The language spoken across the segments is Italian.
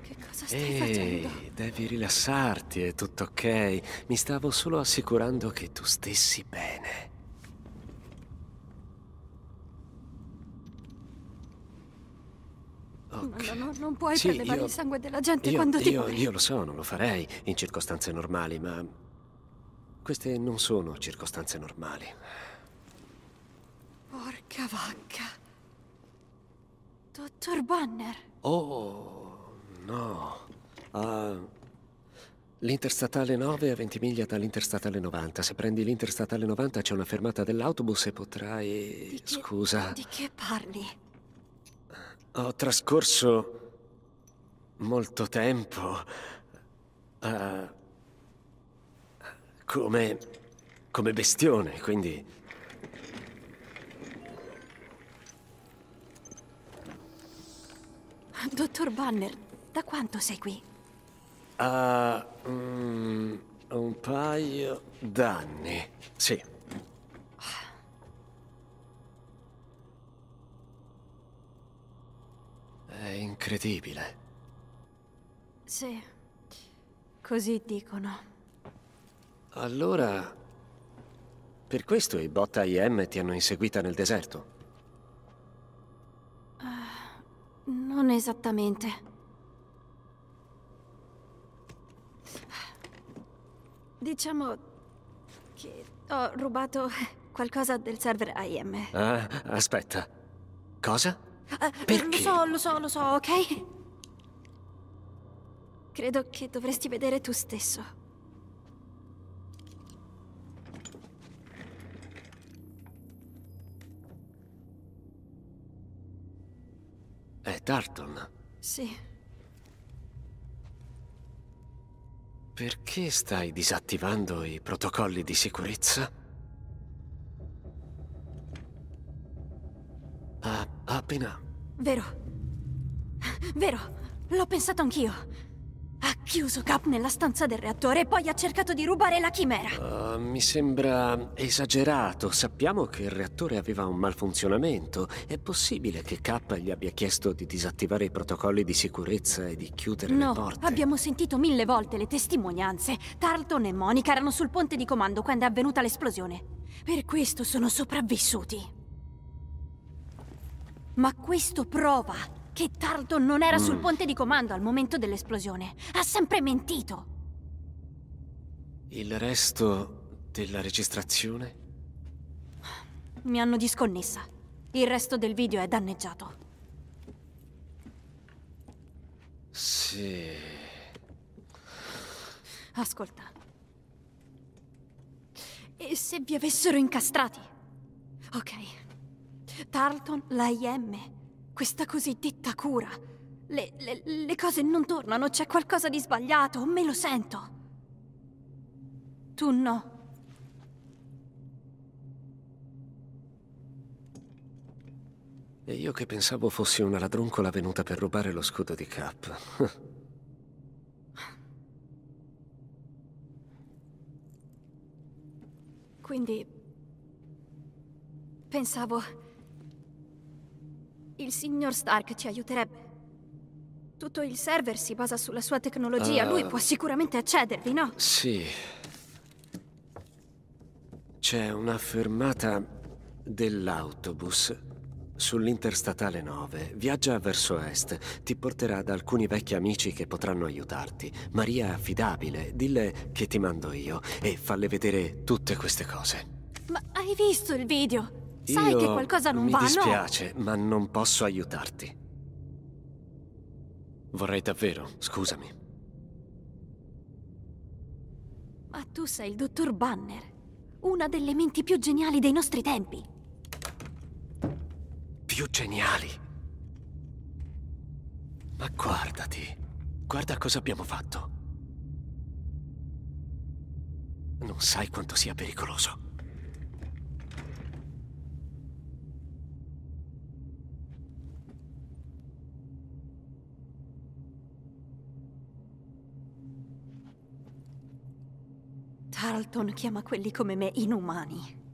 che cosa stai Ehi, facendo? Devi rilassarti, è tutto ok. Mi stavo solo assicurando che tu stessi bene. Okay. No, no, non puoi sì, prelevare io... il sangue della gente io, quando ti io, io lo so, non lo farei in circostanze normali, ma... Queste non sono circostanze normali. Porca vacca. Dottor Banner. Oh, L'interstatale 9 è a 20 miglia dall'interstatale 90. Se prendi l'interstatale 90 c'è una fermata dell'autobus e potrai... Di che... Scusa. Di che parli? Ho trascorso molto tempo uh, come... come bestione, quindi... Dottor Banner, da quanto sei qui? a mm, un paio d'anni, sì. È incredibile. Sì, così dicono. Allora, per questo i Botta IM ti hanno inseguita nel deserto? Uh, non esattamente. Diciamo che ho rubato qualcosa del server IM. Ah, aspetta. Cosa? Ah, Perché? Lo so, lo so, lo so, ok? Credo che dovresti vedere tu stesso. È Tarton. Sì. Perché stai disattivando i protocolli di sicurezza? Ah, appena... Vero. Vero. L'ho pensato anch'io chiuso Cap nella stanza del reattore e poi ha cercato di rubare la chimera. Uh, mi sembra esagerato. Sappiamo che il reattore aveva un malfunzionamento. È possibile che Cap gli abbia chiesto di disattivare i protocolli di sicurezza e di chiudere no, le porte? No, abbiamo sentito mille volte le testimonianze. Tarleton e Monica erano sul ponte di comando quando è avvenuta l'esplosione. Per questo sono sopravvissuti. Ma questo prova che Tarleton non era mm. sul ponte di comando al momento dell'esplosione. Ha sempre mentito. Il resto della registrazione? Mi hanno disconnessa. Il resto del video è danneggiato. Sì. Ascolta. E se vi avessero incastrati? Ok. Tarleton, l'AIM, questa cosiddetta cura. Le, le, le cose non tornano, c'è qualcosa di sbagliato, me lo sento. Tu no. E io che pensavo fossi una ladroncola venuta per rubare lo scudo di Cap. Quindi... Pensavo... Il signor Stark ci aiuterebbe. Tutto il server si basa sulla sua tecnologia. Uh, Lui ah. può sicuramente accedervi, no? Sì. C'è una fermata dell'autobus sull'Interstatale 9. Viaggia verso est. Ti porterà ad alcuni vecchi amici che potranno aiutarti. Maria è affidabile. Dille che ti mando io e falle vedere tutte queste cose. Ma hai visto il video? Sai Io che qualcosa non mi va, dispiace, no? ma non posso aiutarti. Vorrei davvero, scusami. Ma tu sei il dottor Banner, una delle menti più geniali dei nostri tempi. Più geniali? Ma guardati, guarda cosa abbiamo fatto. Non sai quanto sia pericoloso. Tarleton chiama quelli come me inumani.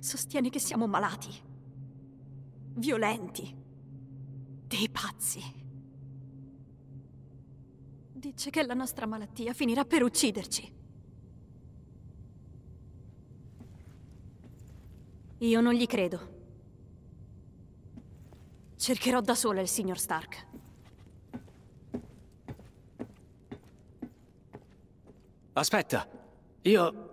Sostiene che siamo malati, violenti, dei pazzi. Dice che la nostra malattia finirà per ucciderci. Io non gli credo. Cercherò da sola il signor Stark. Aspetta, io...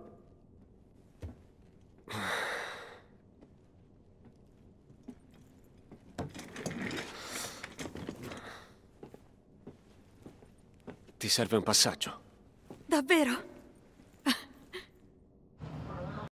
Ti serve un passaggio. Davvero?